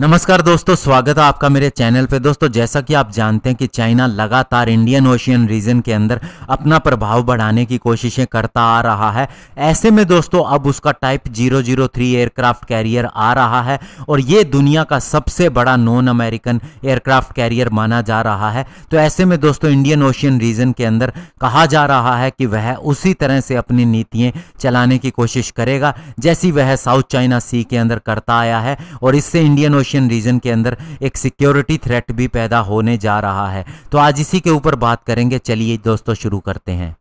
नमस्कार दोस्तों स्वागत है आपका मेरे चैनल पे दोस्तों जैसा कि आप जानते हैं कि चाइना लगातार इंडियन ओशियन रीजन के अंदर अपना प्रभाव बढ़ाने की कोशिशें करता आ रहा है ऐसे में दोस्तों अब उसका टाइप 003 एयरक्राफ्ट कैरियर आ रहा है और ये दुनिया का सबसे बड़ा नॉन अमेरिकन एयरक्राफ्ट कैरियर माना जा रहा है तो ऐसे में दोस्तों इंडियन ओशियन रीजन के अंदर कहा जा रहा है कि वह उसी तरह से अपनी नीतियाँ चलाने की कोशिश करेगा जैसी वह साउथ चाइना सी के अंदर करता आया है और इससे इंडियन पर्शियन रीजन के अंदर एक सिक्योरिटी थ्रेट भी पैदा होने जा रहा है तो आज इसी के ऊपर बात करेंगे चलिए दोस्तों शुरू करते हैं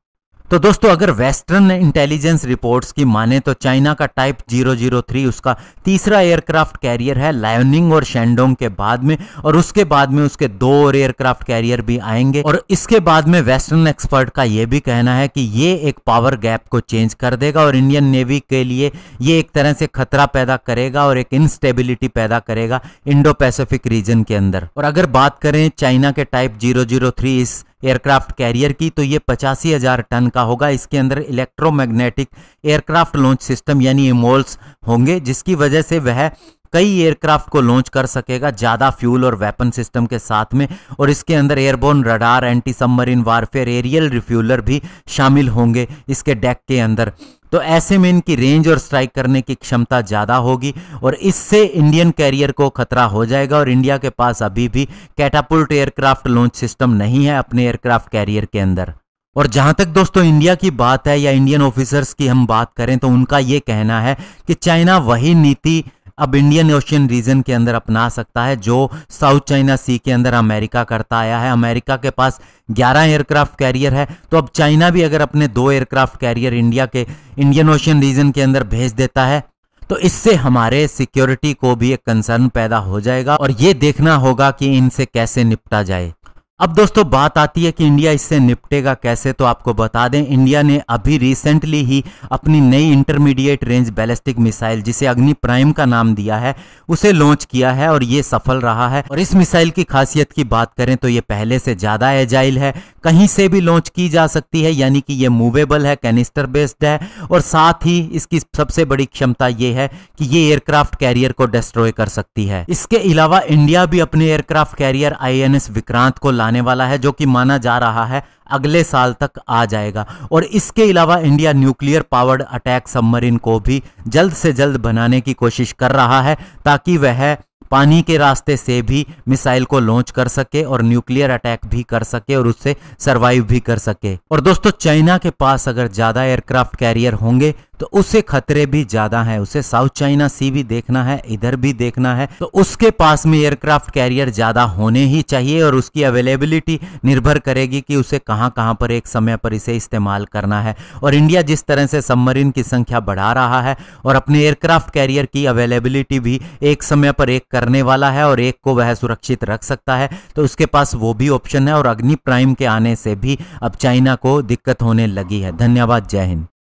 तो दोस्तों अगर वेस्टर्न इंटेलिजेंस रिपोर्ट्स की माने तो चाइना का टाइप 003 उसका तीसरा एयरक्राफ्ट कैरियर है लायोनिंग और शेंडोंग के बाद में और उसके बाद में उसके दो और एयरक्राफ्ट कैरियर भी आएंगे और इसके बाद में वेस्टर्न एक्सपर्ट का यह भी कहना है कि ये एक पावर गैप को चेंज कर देगा और इंडियन नेवी के लिए ये एक तरह से खतरा पैदा करेगा और एक इनस्टेबिलिटी पैदा करेगा इंडो पैसिफिक रीजन के अंदर और अगर बात करें चाइना के टाइप जीरो इस एयरक्राफ्ट कैरियर की तो ये पचासी हज़ार टन का होगा इसके अंदर इलेक्ट्रोमैग्नेटिक एयरक्राफ्ट लॉन्च सिस्टम यानी इमोल्स होंगे जिसकी वजह से वह कई एयरक्राफ्ट को लॉन्च कर सकेगा ज़्यादा फ्यूल और वेपन सिस्टम के साथ में और इसके अंदर airborne radar anti submarine warfare aerial refueller भी शामिल होंगे इसके डेक के अंदर तो ऐसे में इनकी रेंज और स्ट्राइक करने की क्षमता ज़्यादा होगी और इससे इंडियन कैरियर को खतरा हो जाएगा और इंडिया के पास अभी भी कैटापुल्ट एयरक्राफ्ट लॉन्च सिस्टम नहीं है अपने एयरक्राफ्ट कैरियर के अंदर और जहां तक दोस्तों इंडिया की बात है या इंडियन ऑफिसर्स की हम बात करें तो उनका यह कहना है कि चाइना वही नीति अब इंडियन ओशियन रीजन के अंदर अपना सकता है जो साउथ चाइना सी के अंदर अमेरिका करता आया है अमेरिका के पास 11 एयरक्राफ्ट कैरियर है तो अब चाइना भी अगर अपने दो एयरक्राफ्ट कैरियर इंडिया के इंडियन ओशियन रीजन के अंदर भेज देता है तो इससे हमारे सिक्योरिटी को भी एक कंसर्न पैदा हो जाएगा और ये देखना होगा कि इनसे कैसे निपटा जाए अब दोस्तों बात आती है कि इंडिया इससे निपटेगा कैसे तो आपको बता दें इंडिया ने अभी रिसेंटली ही अपनी नई इंटरमीडिएट रेंज बैलिस्टिक मिसाइल जिसे अग्नि प्राइम का नाम दिया है उसे लॉन्च किया है और ये सफल रहा है और इस मिसाइल की खासियत की बात करें तो ये पहले से ज़्यादा एजाइल है कहीं से भी लॉन्च की जा सकती है यानी कि ये मूवेबल है कैनिस्टर बेस्ड है और साथ ही इसकी सबसे बड़ी क्षमता ये है कि ये एयरक्राफ्ट कैरियर को डिस्ट्रॉय कर सकती है इसके अलावा इंडिया भी अपने एयरक्राफ्ट कैरियर आई विक्रांत को आने वाला है जो कि माना जा रहा है अगले साल तक आ जाएगा और इसके अलावा India nuclear powered attack submarine को भी जल्द से जल्द बनाने की कोशिश कर रहा है ताकि वह पानी के रास्ते से भी मिसाइल को लॉन्च कर सके और न्यूक्लियर अटैक भी कर सके और उससे सरवाइव भी कर सके और दोस्तों चाइना के पास अगर ज़्यादा एयरक्राफ्ट कैरियर होंगे तो उससे खतरे भी ज्यादा हैं उसे साउथ चाइना सी भी देखना है इधर भी देखना है तो उसके पास में एयरक्राफ्ट कैरियर ज्यादा होने ही चाहिए और उसकी अवेलेबिलिटी निर्भर करेगी कि उसे कहां कहां पर एक समय पर इसे इस्तेमाल करना है और इंडिया जिस तरह से सबमरीन की संख्या बढ़ा रहा है और अपने एयरक्राफ्ट कैरियर की अवेलेबिलिटी भी एक समय पर एक करने वाला है और एक को वह सुरक्षित रख सकता है तो उसके पास वो भी ऑप्शन है और अग्नि प्राइम के आने से भी अब चाइना को दिक्कत होने लगी है धन्यवाद जय हिंद